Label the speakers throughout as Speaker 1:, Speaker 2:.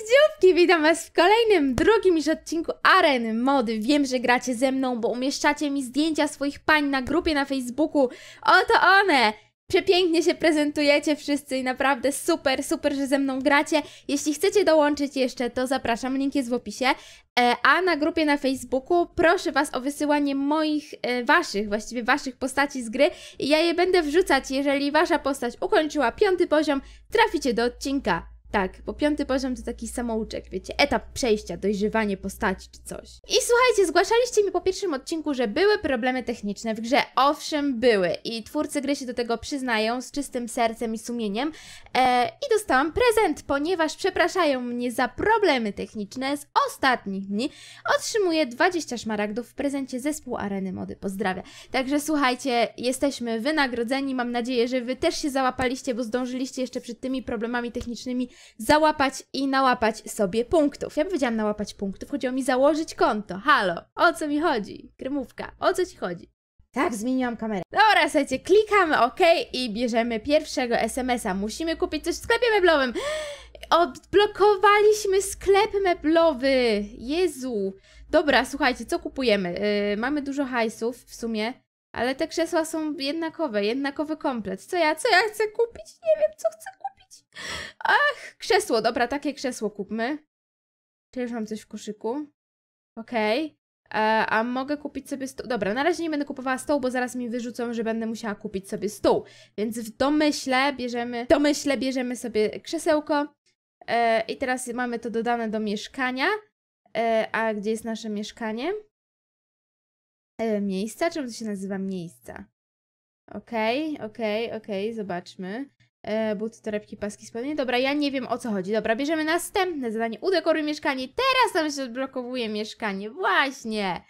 Speaker 1: Cześć dziówki, witam was w kolejnym, drugim już odcinku Areny Mody. Wiem, że gracie ze mną, bo umieszczacie mi zdjęcia swoich pań na grupie na Facebooku. Oto one! Przepięknie się prezentujecie wszyscy i naprawdę super, super, że ze mną gracie. Jeśli chcecie dołączyć jeszcze, to zapraszam, link jest w opisie. E, a na grupie na Facebooku proszę Was o wysyłanie moich, e, Waszych, właściwie Waszych postaci z gry i ja je będę wrzucać, jeżeli Wasza postać ukończyła piąty poziom, traficie do odcinka. Tak, bo piąty poziom to taki samouczek, wiecie, etap przejścia, dojrzewanie postaci czy coś. I słuchajcie, zgłaszaliście mi po pierwszym odcinku, że były problemy techniczne w grze. Owszem, były. I twórcy gry się do tego przyznają z czystym sercem i sumieniem. E, I dostałam prezent, ponieważ przepraszają mnie za problemy techniczne z ostatnich dni. Otrzymuję 20 szmaragdów w prezencie zespół Areny Mody. Pozdrawiam. Także słuchajcie, jesteśmy wynagrodzeni. Mam nadzieję, że wy też się załapaliście, bo zdążyliście jeszcze przed tymi problemami technicznymi załapać i nałapać sobie punktów. Ja bym powiedziałam nałapać punktów, chodziło mi założyć konto. Halo, o co mi chodzi? Krymówka, o co ci chodzi? Tak, zmieniłam kamerę. Dobra, słuchajcie, klikamy OK i bierzemy pierwszego SMS-a. Musimy kupić coś w sklepie meblowym. Odblokowaliśmy sklep meblowy. Jezu. Dobra, słuchajcie, co kupujemy? Yy, mamy dużo hajsów w sumie, ale te krzesła są jednakowe, jednakowy komplet. Co ja, co ja chcę kupić? Nie wiem, co chcę Ach, krzesło, dobra, takie krzesło kupmy. Czy już mam coś w koszyku? Okej. Okay. E, a mogę kupić sobie stół. Dobra, na razie nie będę kupowała stół, bo zaraz mi wyrzucą, że będę musiała kupić sobie stół. Więc w domyśle bierzemy, w domyśle bierzemy sobie krzesełko. E, I teraz mamy to dodane do mieszkania. E, a gdzie jest nasze mieszkanie? E, miejsca? Czemu to się nazywa miejsca? Okej, okay, okej, okay, okej, okay, zobaczmy. E, buty, torebki, paski spodnie. Dobra, ja nie wiem o co chodzi. Dobra, bierzemy następne zadanie. Udekoruj mieszkanie. Teraz tam się odblokowuje mieszkanie. Właśnie.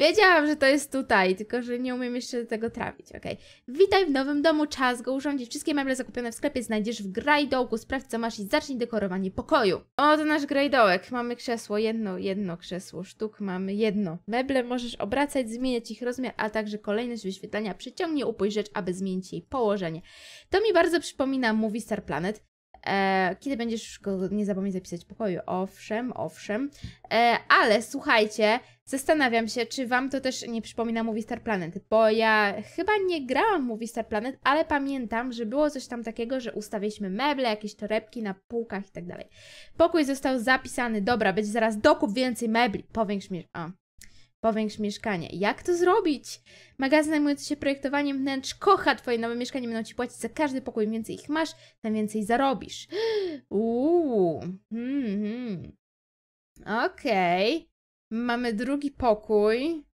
Speaker 1: Wiedziałam, że to jest tutaj, tylko że nie umiem jeszcze tego trafić, Ok. Witaj w nowym domu, czas go urządzić. Wszystkie meble zakupione w sklepie znajdziesz w grajdołku. Sprawdź co masz i zacznij dekorowanie pokoju. O, to nasz grajdołek. Mamy krzesło, jedno, jedno krzesło. Sztuk mamy jedno. Meble możesz obracać, zmieniać ich rozmiar, a także kolejność wyświetlania. przyciągnie upój rzecz, aby zmienić jej położenie. To mi bardzo przypomina Movie Star Planet. E, kiedy będziesz go, nie zapomnij zapisać w pokoju. Owszem, owszem. E, ale słuchajcie, zastanawiam się, czy wam to też nie przypomina Movie Star Planet, bo ja chyba nie grałam Movie Star Planet, ale pamiętam, że było coś tam takiego, że ustawiliśmy meble, jakieś torebki na półkach i tak dalej. Pokój został zapisany, dobra, będzie zaraz dokup więcej mebli, powiększ mi... Powiększ mieszkanie. Jak to zrobić? Magazyn zajmujący się projektowaniem wnętrz kocha Twoje nowe mieszkanie. Będą Ci płacić za każdy pokój. Im więcej ich masz, tym więcej zarobisz. Uuu. Hmm, hmm. Okej. Okay. Mamy drugi pokój.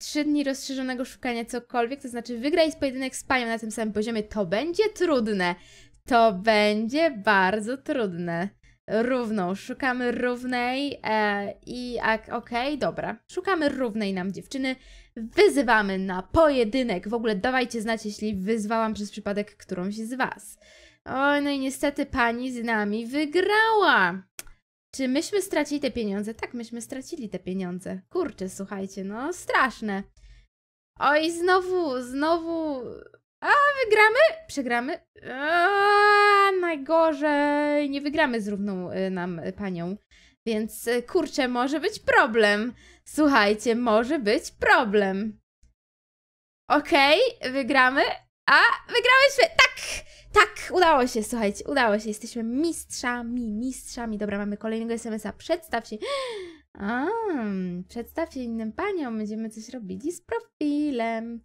Speaker 1: Trzy dni rozszerzonego szukania cokolwiek, to znaczy wygraj z pojedynek z panią na tym samym poziomie. To będzie trudne. To będzie bardzo trudne równą, szukamy równej e, i ak, okej, okay, dobra, szukamy równej nam dziewczyny, wyzywamy na pojedynek, w ogóle dawajcie znać, jeśli wyzwałam przez przypadek którąś z Was. Oj, no i niestety pani z nami wygrała! Czy myśmy stracili te pieniądze? Tak, myśmy stracili te pieniądze. Kurczę, słuchajcie, no straszne. Oj, znowu, znowu a, wygramy? Przegramy? A, najgorzej. Nie wygramy z równą y, nam y, panią. Więc y, kurczę, może być problem. Słuchajcie, może być problem. Okej, okay, wygramy. A, wygrałyśmy! Tak! Tak, udało się, słuchajcie, udało się. Jesteśmy mistrzami, mistrzami. Dobra, mamy kolejnego SMS-a. Przedstaw się. A, przedstaw się innym paniom. Będziemy coś robili z profilem.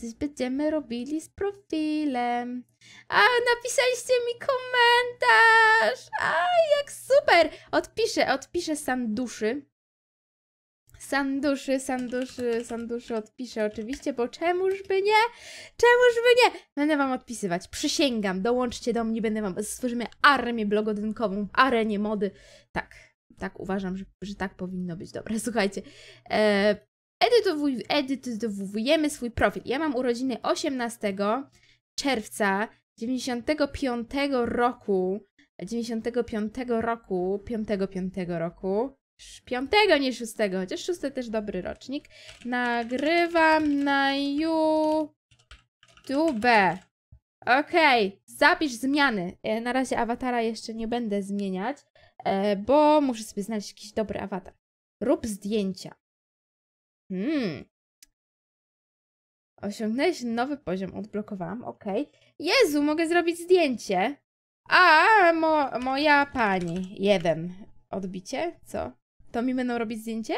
Speaker 1: Coś będziemy robili z profilem. A, napisaliście mi komentarz! A, jak super! Odpiszę, odpiszę sanduszy. Sanduszy, sanduszy, sanduszy odpiszę oczywiście, bo czemuż by nie? Czemuż by nie? Będę wam odpisywać, przysięgam, dołączcie do mnie, będę wam, stworzymy armię blogodynkową, arenie mody. Tak, tak uważam, że, że tak powinno być. Dobra, słuchajcie, e, edytowuj, edytowujemy swój profil. Ja mam urodziny 18 czerwca 95 roku, 95 roku, 55 roku, 5 nie 6, chociaż 6 też dobry rocznik. Nagrywam na YouTube. Okej, okay. zapisz zmiany. E, na razie awatara jeszcze nie będę zmieniać, e, bo muszę sobie znaleźć jakiś dobry awatar. Rób zdjęcia. Hmm. Osiągnęłeś nowy poziom, odblokowałam, ok. Jezu, mogę zrobić zdjęcie. A, mo moja pani. Jeden. Odbicie? Co? To mi będą robić zdjęcie?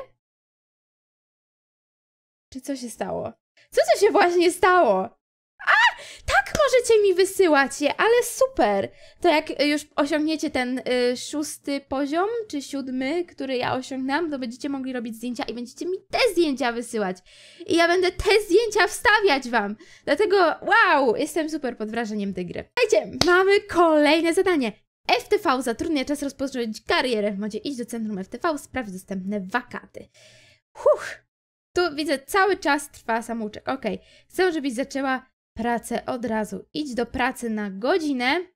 Speaker 1: Czy co się stało? Co to się właśnie stało? możecie mi wysyłać je, ale super! To jak y, już osiągniecie ten y, szósty poziom, czy siódmy, który ja osiągnęłam, to będziecie mogli robić zdjęcia i będziecie mi te zdjęcia wysyłać. I ja będę te zdjęcia wstawiać wam. Dlatego, wow, jestem super pod wrażeniem tej gry. Słuchajcie, mamy kolejne zadanie. FTV zatrudnia czas rozpocząć karierę w modzie. Idź do centrum FTV, sprawdź dostępne wakaty. Huch! Tu widzę, cały czas trwa samouczek. Ok, chcę, żebyś zaczęła pracę od razu. Idź do pracy na godzinę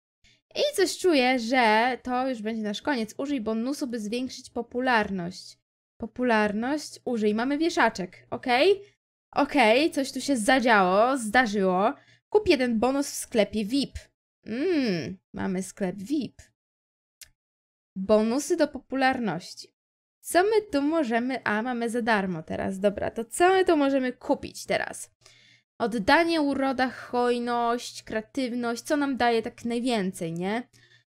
Speaker 1: i coś czuję, że to już będzie nasz koniec. Użyj bonusu, by zwiększyć popularność. Popularność użyj. Mamy wieszaczek, ok? Ok, coś tu się zadziało, zdarzyło. Kup jeden bonus w sklepie VIP. Mmm, mamy sklep VIP. Bonusy do popularności. Co my tu możemy... A, mamy za darmo teraz, dobra. To co my tu możemy kupić teraz? Oddanie, uroda, hojność, kreatywność, co nam daje tak najwięcej, nie?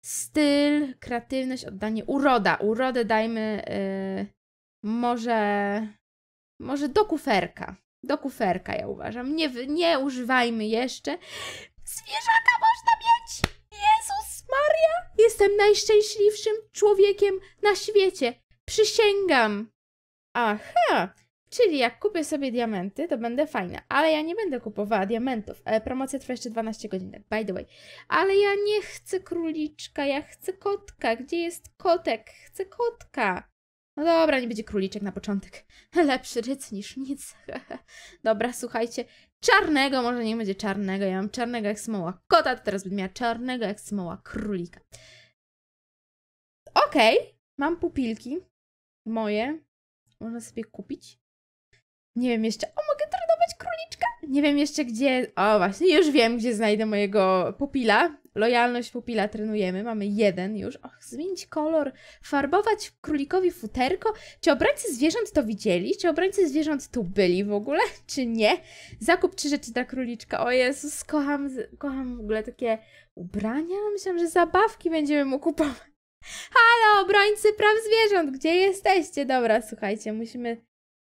Speaker 1: Styl, kreatywność, oddanie, uroda. Urodę dajmy yy, może, może do kuferka. Do kuferka, ja uważam. Nie, nie używajmy jeszcze. Zwierzaka można mieć! Jezus Maria! Jestem najszczęśliwszym człowiekiem na świecie. Przysięgam. Aha, Czyli jak kupię sobie diamenty, to będę fajna, ale ja nie będę kupowała diamentów. E, promocja trwa jeszcze 12 godzin, tak, by the way. Ale ja nie chcę króliczka, ja chcę kotka. Gdzie jest kotek? Chcę kotka. No dobra, nie będzie króliczek na początek. Lepszy ryc niż nic. dobra, słuchajcie. Czarnego, może nie będzie czarnego. Ja mam czarnego jak smoła kota, to teraz będę miała czarnego jak smoła królika. Okej, okay. mam pupilki moje. Można sobie kupić. Nie wiem jeszcze, o mogę trenować króliczka? Nie wiem jeszcze gdzie, o właśnie, już wiem gdzie znajdę mojego pupila. Lojalność pupila trenujemy, mamy jeden już. Och, zmienić kolor, farbować królikowi futerko. Czy obrońcy zwierząt to widzieli? Czy obrońcy zwierząt tu byli w ogóle, czy nie? Zakup trzy rzeczy dla króliczka. O Jezus, kocham, kocham w ogóle takie ubrania. Myślałam, że zabawki będziemy mu kupować. Halo, obrońcy praw zwierząt, gdzie jesteście? Dobra, słuchajcie, musimy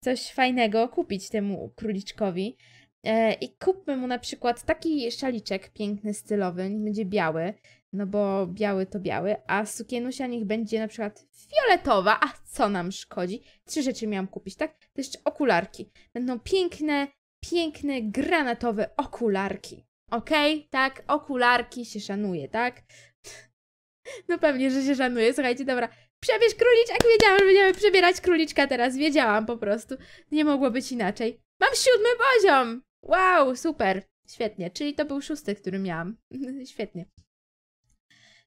Speaker 1: coś fajnego kupić temu króliczkowi. E, I kupmy mu na przykład taki szaliczek piękny, stylowy, niech będzie biały, no bo biały to biały, a sukienusia niech będzie na przykład fioletowa, a co nam szkodzi? Trzy rzeczy miałam kupić, tak? To jeszcze okularki. Będą piękne, piękne, granatowe okularki. Okej, okay? tak? Okularki się szanuje, tak? No pewnie, że się szanuje. Słuchajcie, dobra, Przebierz króliczek, wiedziałam, że będziemy przebierać króliczka teraz, wiedziałam po prostu. Nie mogło być inaczej. Mam siódmy poziom! Wow, super, świetnie. Czyli to był szósty, który miałam. świetnie.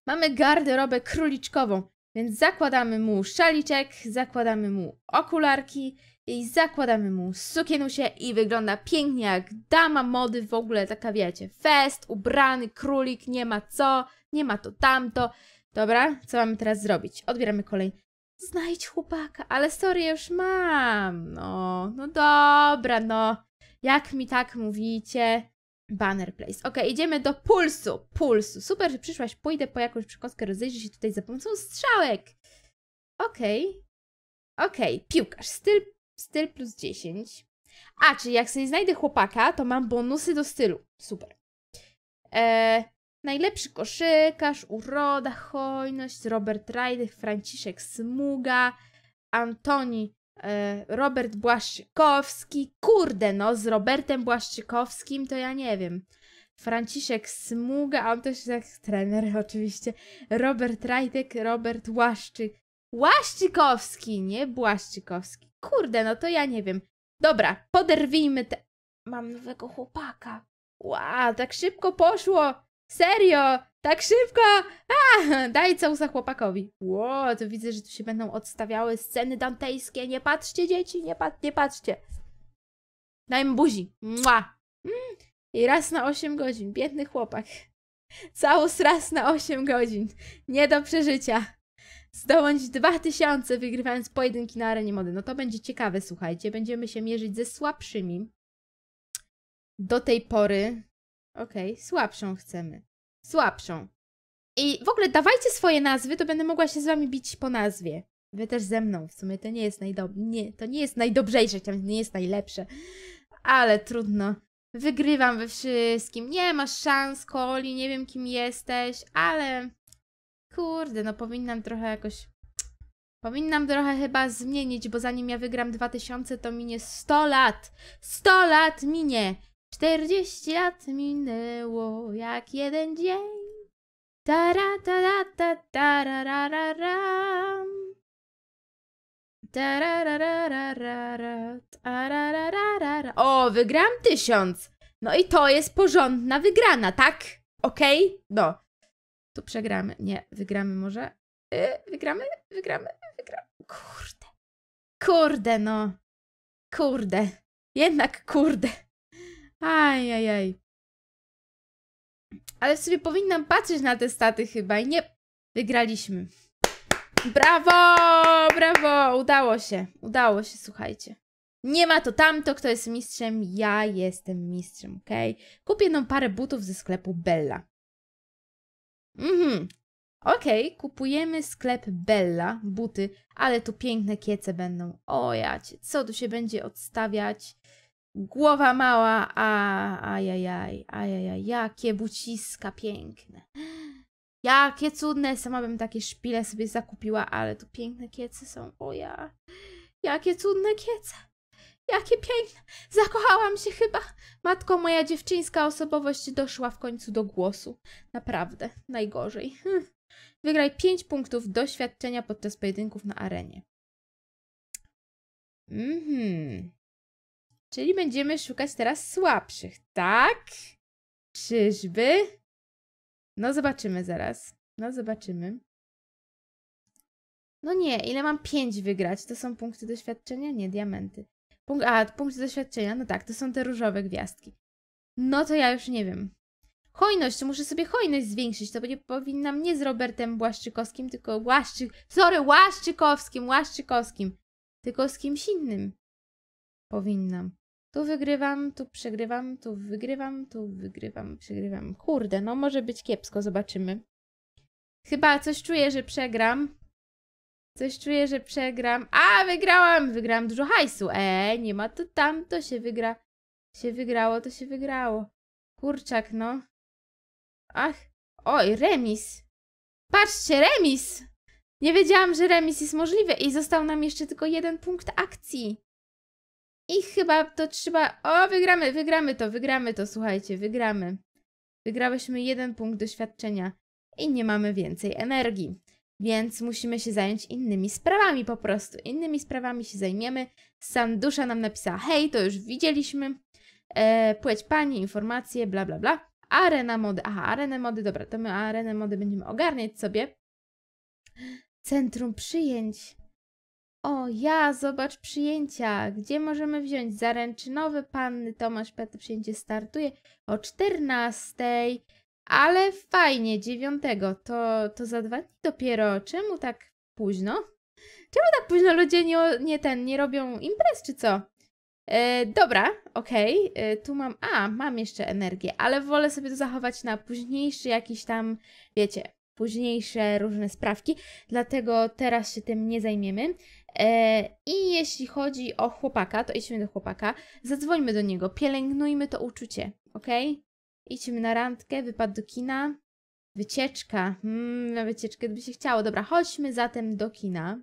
Speaker 1: Mamy garderobę króliczkową, więc zakładamy mu szaliczek, zakładamy mu okularki i zakładamy mu sukienusie i wygląda pięknie jak dama mody w ogóle, taka wiecie, fest, ubrany królik, nie ma co, nie ma to tamto. Dobra, co mamy teraz zrobić? Odbieramy kolej. Znajdź chłopaka, ale sorry, już mam. No, no dobra, no. Jak mi tak mówicie? Banner Place. Ok, idziemy do pulsu. Pulsu. Super, że przyszłaś. Pójdę po jakąś przekąskę, rozejrzę się tutaj za pomocą strzałek. Ok, ok, piłkarz. Styl, styl plus 10. A, czyli jak sobie znajdę chłopaka, to mam bonusy do stylu. Super. Eee, Najlepszy koszykarz, uroda, hojność, Robert Rajdych, Franciszek Smuga, Antoni e, Robert Błaszczykowski. Kurde no, z Robertem Błaszczykowskim to ja nie wiem. Franciszek Smuga, a on też tak trener oczywiście. Robert Rajdek, Robert Łaszczyk. Łaszczykowski, nie Błaszczykowski. Kurde, no to ja nie wiem. Dobra, poderwijmy te... Mam nowego chłopaka. Ła, wow, tak szybko poszło. Serio! Tak szybko! A, daj całusa chłopakowi. Ło, to widzę, że tu się będą odstawiały sceny dantejskie. Nie patrzcie, dzieci, nie, pat nie patrzcie. Daj mu buzi. Mua. Mm. I raz na 8 godzin. Biedny chłopak. Całus raz na 8 godzin. Nie do przeżycia. Zdobądź 2000 wygrywając pojedynki na arenie mody. No to będzie ciekawe, słuchajcie. Będziemy się mierzyć ze słabszymi. Do tej pory Okej, okay, słabszą chcemy. Słabszą. I w ogóle dawajcie swoje nazwy, to będę mogła się z wami bić po nazwie. Wy też ze mną, w sumie to nie jest najdobrze. nie, to nie jest najdobrzejsze, chciałam nie jest najlepsze. Ale trudno. Wygrywam we wszystkim. Nie masz szans, Koli, nie wiem kim jesteś, ale... Kurde, no powinnam trochę jakoś... Powinnam trochę chyba zmienić, bo zanim ja wygram 2000, to minie 100 lat. 100 lat minie! 40 lat minęło jak jeden dzień. Ta ra ta ra ra ra. O, wygram tysiąc. No i to jest porządna wygrana, tak? Okej? Okay? No. Tu przegramy. Nie, wygramy może? Yy, wygramy? Wygramy? Wygramy. Kurde. Kurde, no. Kurde. Jednak kurde aj. Ale sobie powinnam patrzeć na te staty chyba i nie... Wygraliśmy. Brawo! Brawo! Udało się. Udało się, słuchajcie. Nie ma to tamto, kto jest mistrzem. Ja jestem mistrzem, ok? Kupię jedną parę butów ze sklepu Bella. Mhm. Okej, okay, kupujemy sklep Bella, buty, ale tu piękne kiece będą. O jacie, co tu się będzie odstawiać? Głowa mała, a ajajaj, ajajaj, jakie buciska piękne. Jakie cudne, sama bym takie szpile sobie zakupiła, ale tu piękne kiece są, o ja. Jakie cudne kiece. Jakie piękne. Zakochałam się chyba. Matko, moja dziewczyńska osobowość doszła w końcu do głosu. Naprawdę, najgorzej. Hm. Wygraj 5 punktów doświadczenia podczas pojedynków na arenie. Mhm. Czyli będziemy szukać teraz słabszych, tak? Czyżby? No zobaczymy zaraz. No zobaczymy. No nie, ile mam pięć wygrać? To są punkty doświadczenia? Nie, diamenty. a, punkty doświadczenia, no tak, to są te różowe gwiazdki. No to ja już nie wiem. Hojność, to muszę sobie hojność zwiększyć, to będzie powinnam nie z Robertem Błaszczykowskim, tylko Łaszczyk... Sorry, Łaszczykowskim, Łaszczykowskim. Tylko z kimś innym. Powinnam. Tu wygrywam, tu przegrywam, tu wygrywam, tu wygrywam, przegrywam. Kurde, no może być kiepsko, zobaczymy. Chyba coś czuję, że przegram. Coś czuję, że przegram. A, wygrałam! Wygrałam dużo hajsu. Eee, nie ma to tam, to się wygra. Się wygrało, to się wygrało. Kurczak, no. Ach, oj, remis. Patrzcie, remis! Nie wiedziałam, że remis jest możliwy i został nam jeszcze tylko jeden punkt akcji. I chyba to trzeba... O, wygramy, wygramy to, wygramy to, słuchajcie, wygramy. Wygrałyśmy jeden punkt doświadczenia i nie mamy więcej energii. Więc musimy się zająć innymi sprawami po prostu. Innymi sprawami się zajmiemy. Sandusza nam napisała, hej, to już widzieliśmy. E, płeć pani, informacje, bla, bla, bla. Arena mody, aha, arenę mody, dobra, to my arenę mody będziemy ogarniać sobie. Centrum przyjęć. O, ja, zobacz przyjęcia. Gdzie możemy wziąć? Zaręczynowy panny Tomasz Piotr przyjęcie startuje o 14. Ale fajnie, 9. To, to za dwa dni dopiero. Czemu tak późno? Czemu tak późno ludzie nie, nie ten, nie robią imprez czy co? E, dobra, okej, okay. E, tu mam, a, mam jeszcze energię, ale wolę sobie to zachować na późniejszy jakiś tam, wiecie, późniejsze różne sprawki, dlatego teraz się tym nie zajmiemy. E, I jeśli chodzi o chłopaka, to idźmy do chłopaka, zadzwońmy do niego, pielęgnujmy to uczucie, ok? Idźmy na randkę, wypad do kina, wycieczka, mm, na wycieczkę by się chciało. Dobra, chodźmy zatem do kina.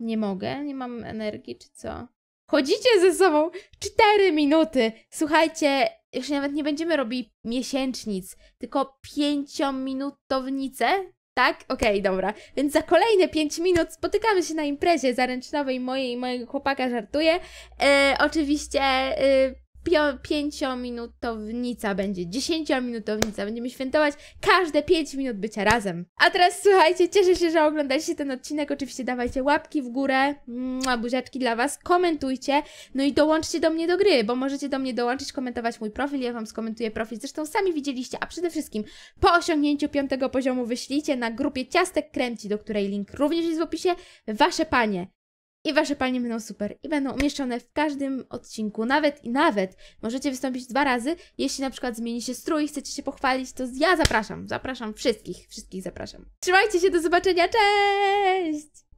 Speaker 1: Nie mogę, nie mam energii, czy co? Chodzicie ze sobą 4 minuty! Słuchajcie, jeszcze nawet nie będziemy robili miesięcznic, tylko pięciominutownice, tak? Okej, okay, dobra. Więc za kolejne pięć minut spotykamy się na imprezie zaręcznowej mojej i mojego chłopaka, żartuje E, oczywiście e, 5-minutownica będzie, 10-minutownica. Będziemy świętować każde 5 minut bycia razem. A teraz słuchajcie, cieszę się, że oglądaliście ten odcinek. Oczywiście dawajcie łapki w górę, mua, mm, buziaczki dla Was, komentujcie, no i dołączcie do mnie do gry, bo możecie do mnie dołączyć, komentować mój profil, ja Wam skomentuję profil. Zresztą sami widzieliście, a przede wszystkim po osiągnięciu piątego poziomu wyślijcie na grupie Ciastek Kręci do której link również jest w opisie, Wasze Panie i wasze palnie będą super i będą umieszczone w każdym odcinku, nawet i nawet możecie wystąpić dwa razy, jeśli na przykład zmieni się strój, chcecie się pochwalić, to ja zapraszam, zapraszam wszystkich, wszystkich zapraszam. Trzymajcie się, do zobaczenia, cześć!